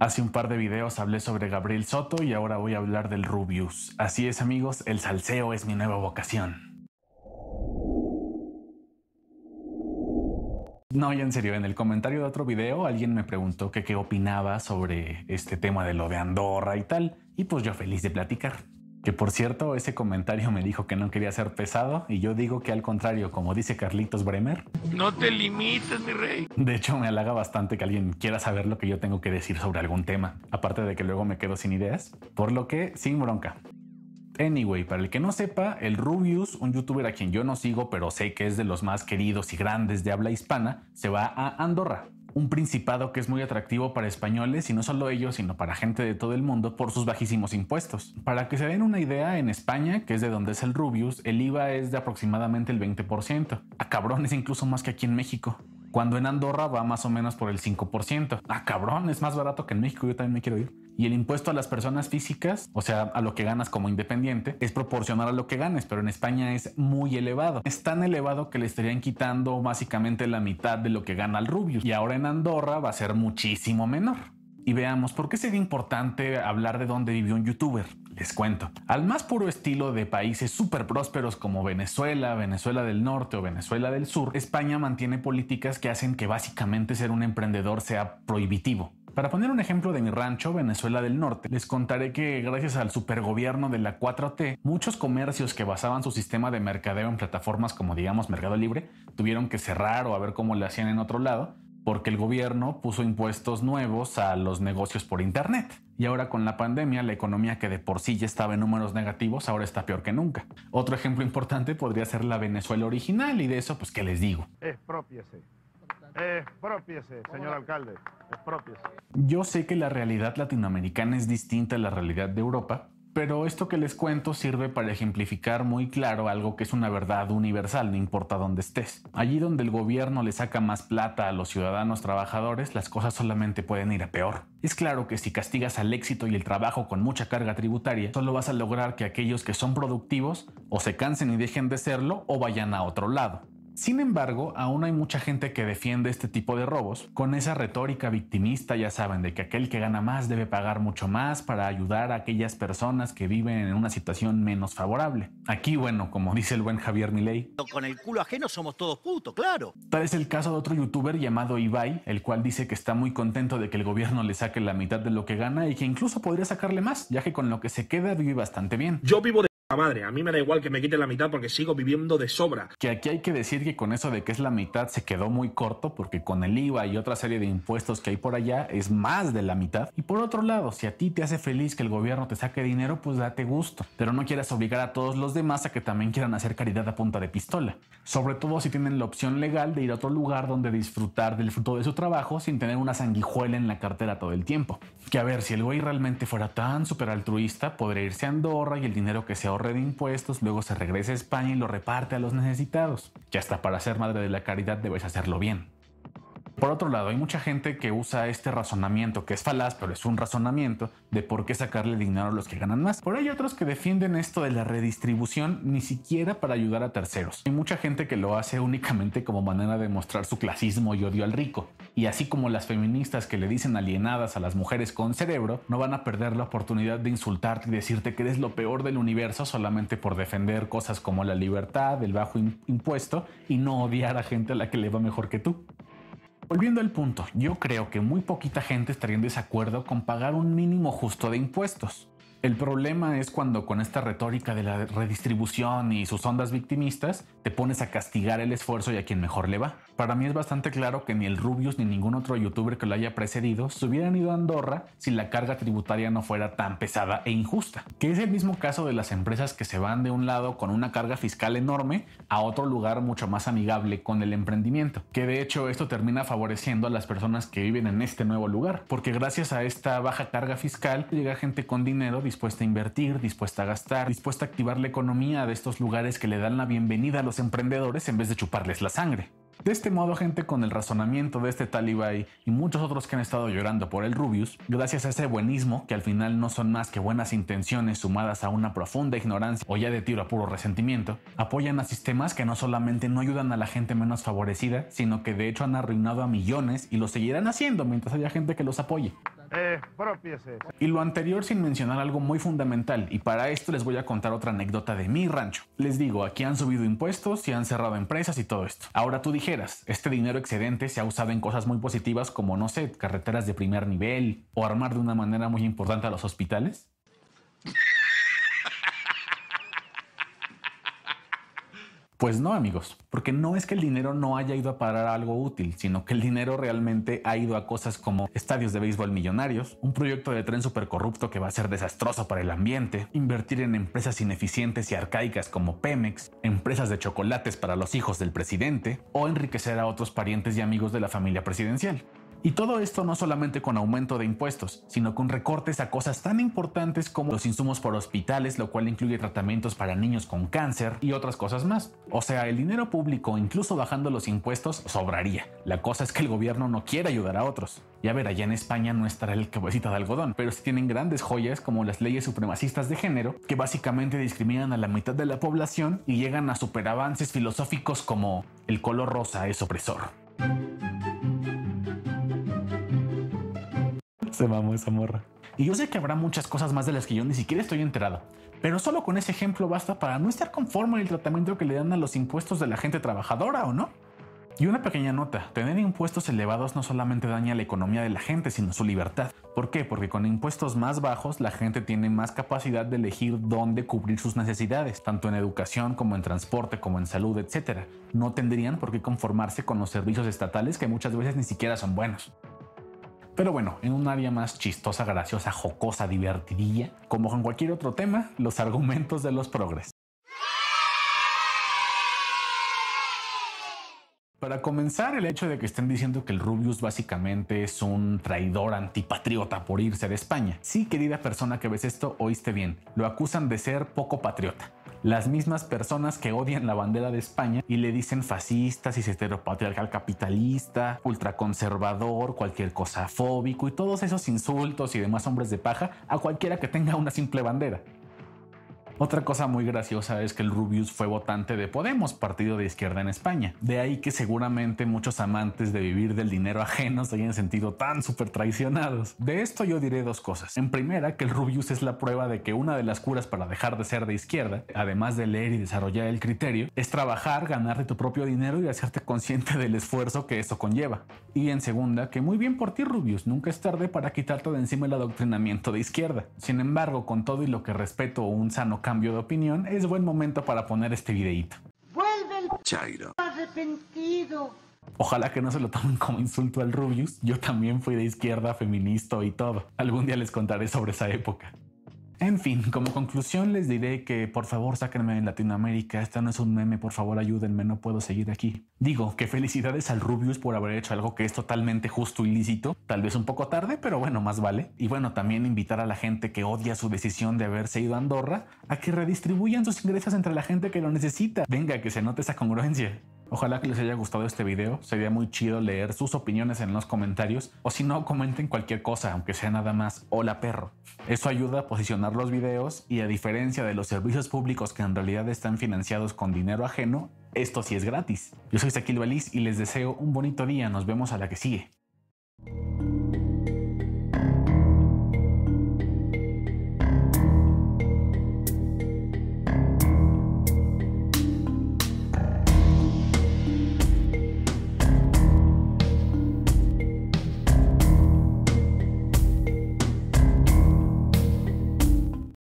Hace un par de videos hablé sobre Gabriel Soto y ahora voy a hablar del Rubius. Así es amigos, el salseo es mi nueva vocación. No, y en serio, en el comentario de otro video alguien me preguntó que qué opinaba sobre este tema de lo de Andorra y tal, y pues yo feliz de platicar. Que por cierto, ese comentario me dijo que no quería ser pesado y yo digo que al contrario, como dice Carlitos Bremer. No te limites, mi rey. De hecho, me halaga bastante que alguien quiera saber lo que yo tengo que decir sobre algún tema, aparte de que luego me quedo sin ideas, por lo que sin bronca. Anyway, para el que no sepa, el Rubius, un youtuber a quien yo no sigo, pero sé que es de los más queridos y grandes de habla hispana, se va a Andorra, un principado que es muy atractivo para españoles y no solo ellos, sino para gente de todo el mundo por sus bajísimos impuestos. Para que se den una idea, en España, que es de donde es el Rubius, el IVA es de aproximadamente el 20%. A cabrón es incluso más que aquí en México. Cuando en Andorra va más o menos por el 5%. A ah, cabrón, es más barato que en México, yo también me quiero ir. Y el impuesto a las personas físicas, o sea, a lo que ganas como independiente, es proporcional a lo que ganes, pero en España es muy elevado. Es tan elevado que le estarían quitando básicamente la mitad de lo que gana el rubio. Y ahora en Andorra va a ser muchísimo menor. Y veamos, ¿por qué sería importante hablar de dónde vivió un youtuber? Les cuento. Al más puro estilo de países súper prósperos como Venezuela, Venezuela del Norte o Venezuela del Sur, España mantiene políticas que hacen que básicamente ser un emprendedor sea prohibitivo. Para poner un ejemplo de mi rancho, Venezuela del Norte, les contaré que gracias al supergobierno de la 4T, muchos comercios que basaban su sistema de mercadeo en plataformas como digamos Mercado Libre tuvieron que cerrar o a ver cómo le hacían en otro lado porque el gobierno puso impuestos nuevos a los negocios por Internet. Y ahora con la pandemia, la economía que de por sí ya estaba en números negativos, ahora está peor que nunca. Otro ejemplo importante podría ser la Venezuela original y de eso, pues, ¿qué les digo? propia, sí. Expropiese, eh, señor alcalde, propios. Yo sé que la realidad latinoamericana es distinta a la realidad de Europa, pero esto que les cuento sirve para ejemplificar muy claro algo que es una verdad universal, no importa dónde estés. Allí donde el gobierno le saca más plata a los ciudadanos trabajadores, las cosas solamente pueden ir a peor. Es claro que si castigas al éxito y el trabajo con mucha carga tributaria, solo vas a lograr que aquellos que son productivos o se cansen y dejen de serlo o vayan a otro lado. Sin embargo, aún hay mucha gente que defiende este tipo de robos con esa retórica victimista, ya saben, de que aquel que gana más debe pagar mucho más para ayudar a aquellas personas que viven en una situación menos favorable. Aquí, bueno, como dice el buen Javier Milei, con el culo ajeno somos todos puto, claro. Tal es el caso de otro youtuber llamado Ibai, el cual dice que está muy contento de que el gobierno le saque la mitad de lo que gana y que incluso podría sacarle más, ya que con lo que se queda vive bastante bien. Yo vivo madre, a mí me da igual que me quite la mitad porque sigo viviendo de sobra. Que aquí hay que decir que con eso de que es la mitad se quedó muy corto porque con el IVA y otra serie de impuestos que hay por allá es más de la mitad. Y por otro lado, si a ti te hace feliz que el gobierno te saque dinero, pues date gusto, pero no quieras obligar a todos los demás a que también quieran hacer caridad a punta de pistola, sobre todo si tienen la opción legal de ir a otro lugar donde disfrutar del fruto de su trabajo sin tener una sanguijuela en la cartera todo el tiempo. Que a ver, si el güey realmente fuera tan super altruista, podría irse a Andorra y el dinero que se ahorra red de impuestos, luego se regresa a España y lo reparte a los necesitados. Ya está para ser madre de la caridad debes hacerlo bien. Por otro lado, hay mucha gente que usa este razonamiento, que es falaz, pero es un razonamiento, de por qué sacarle dinero a los que ganan más. Por hay otros que defienden esto de la redistribución ni siquiera para ayudar a terceros. Hay mucha gente que lo hace únicamente como manera de mostrar su clasismo y odio al rico. Y así como las feministas que le dicen alienadas a las mujeres con cerebro, no van a perder la oportunidad de insultarte y decirte que eres lo peor del universo solamente por defender cosas como la libertad, el bajo impuesto y no odiar a gente a la que le va mejor que tú. Volviendo al punto, yo creo que muy poquita gente estaría en desacuerdo con pagar un mínimo justo de impuestos. El problema es cuando con esta retórica de la redistribución y sus ondas victimistas te pones a castigar el esfuerzo y a quien mejor le va. Para mí es bastante claro que ni el Rubius ni ningún otro youtuber que lo haya precedido se hubieran ido a Andorra si la carga tributaria no fuera tan pesada e injusta. Que es el mismo caso de las empresas que se van de un lado con una carga fiscal enorme a otro lugar mucho más amigable con el emprendimiento. Que de hecho esto termina favoreciendo a las personas que viven en este nuevo lugar. Porque gracias a esta baja carga fiscal llega gente con dinero dispuesta a invertir, dispuesta a gastar, dispuesta a activar la economía de estos lugares que le dan la bienvenida a los emprendedores en vez de chuparles la sangre. De este modo, gente con el razonamiento de este talibán y muchos otros que han estado llorando por el Rubius, gracias a ese buenismo, que al final no son más que buenas intenciones sumadas a una profunda ignorancia o ya de tiro a puro resentimiento, apoyan a sistemas que no solamente no ayudan a la gente menos favorecida, sino que de hecho han arruinado a millones y lo seguirán haciendo mientras haya gente que los apoye. Eh, y lo anterior sin mencionar algo muy fundamental, y para esto les voy a contar otra anécdota de mi rancho. Les digo, aquí han subido impuestos y han cerrado empresas y todo esto. Ahora tú dijeras, este dinero excedente se ha usado en cosas muy positivas como, no sé, carreteras de primer nivel o armar de una manera muy importante a los hospitales. Pues no, amigos, porque no es que el dinero no haya ido a parar algo útil, sino que el dinero realmente ha ido a cosas como estadios de béisbol millonarios, un proyecto de tren súper corrupto que va a ser desastroso para el ambiente, invertir en empresas ineficientes y arcaicas como Pemex, empresas de chocolates para los hijos del presidente o enriquecer a otros parientes y amigos de la familia presidencial. Y todo esto no solamente con aumento de impuestos, sino con recortes a cosas tan importantes como los insumos por hospitales, lo cual incluye tratamientos para niños con cáncer y otras cosas más. O sea, el dinero público, incluso bajando los impuestos, sobraría. La cosa es que el gobierno no quiere ayudar a otros. Ya ver, allá en España no estará el cabecita de algodón, pero sí tienen grandes joyas como las leyes supremacistas de género, que básicamente discriminan a la mitad de la población y llegan a superavances filosóficos como el color rosa es opresor. Se mamó esa morra. Y yo sé que habrá muchas cosas más de las que yo ni siquiera estoy enterado, pero solo con ese ejemplo basta para no estar conforme en el tratamiento que le dan a los impuestos de la gente trabajadora, ¿o no? Y una pequeña nota, tener impuestos elevados no solamente daña la economía de la gente, sino su libertad. ¿Por qué? Porque con impuestos más bajos la gente tiene más capacidad de elegir dónde cubrir sus necesidades, tanto en educación como en transporte, como en salud, etc. No tendrían por qué conformarse con los servicios estatales que muchas veces ni siquiera son buenos. Pero bueno, en un área más chistosa, graciosa, jocosa, divertidilla, como con cualquier otro tema, los argumentos de los progres. Para comenzar, el hecho de que estén diciendo que el Rubius básicamente es un traidor antipatriota por irse de España. Sí, querida persona que ves esto, oíste bien. Lo acusan de ser poco patriota las mismas personas que odian la bandera de España y le dicen fascista, patriarcal capitalista, ultraconservador, cualquier cosa fóbico y todos esos insultos y demás hombres de paja a cualquiera que tenga una simple bandera. Otra cosa muy graciosa es que el Rubius fue votante de Podemos, partido de izquierda en España. De ahí que seguramente muchos amantes de vivir del dinero ajeno se hayan sentido tan súper traicionados. De esto yo diré dos cosas. En primera, que el Rubius es la prueba de que una de las curas para dejar de ser de izquierda, además de leer y desarrollar el criterio, es trabajar, de tu propio dinero y hacerte consciente del esfuerzo que eso conlleva. Y en segunda, que muy bien por ti Rubius, nunca es tarde para quitarte de encima el adoctrinamiento de izquierda. Sin embargo, con todo y lo que respeto un sano cambio de opinión, es buen momento para poner este videíto. Vuelve Ojalá que no se lo tomen como insulto al Rubius. Yo también fui de izquierda, feminista y todo. Algún día les contaré sobre esa época. En fin, como conclusión les diré que por favor sáquenme en Latinoamérica, esta no es un meme, por favor ayúdenme, no puedo seguir aquí. Digo que felicidades al Rubius por haber hecho algo que es totalmente justo y lícito, tal vez un poco tarde, pero bueno, más vale. Y bueno, también invitar a la gente que odia su decisión de haberse ido a Andorra a que redistribuyan sus ingresos entre la gente que lo necesita. Venga, que se note esa congruencia. Ojalá que les haya gustado este video. Sería muy chido leer sus opiniones en los comentarios. O si no, comenten cualquier cosa, aunque sea nada más hola perro. Eso ayuda a posicionar los videos y a diferencia de los servicios públicos que en realidad están financiados con dinero ajeno, esto sí es gratis. Yo soy Saquil Valiz y les deseo un bonito día. Nos vemos a la que sigue.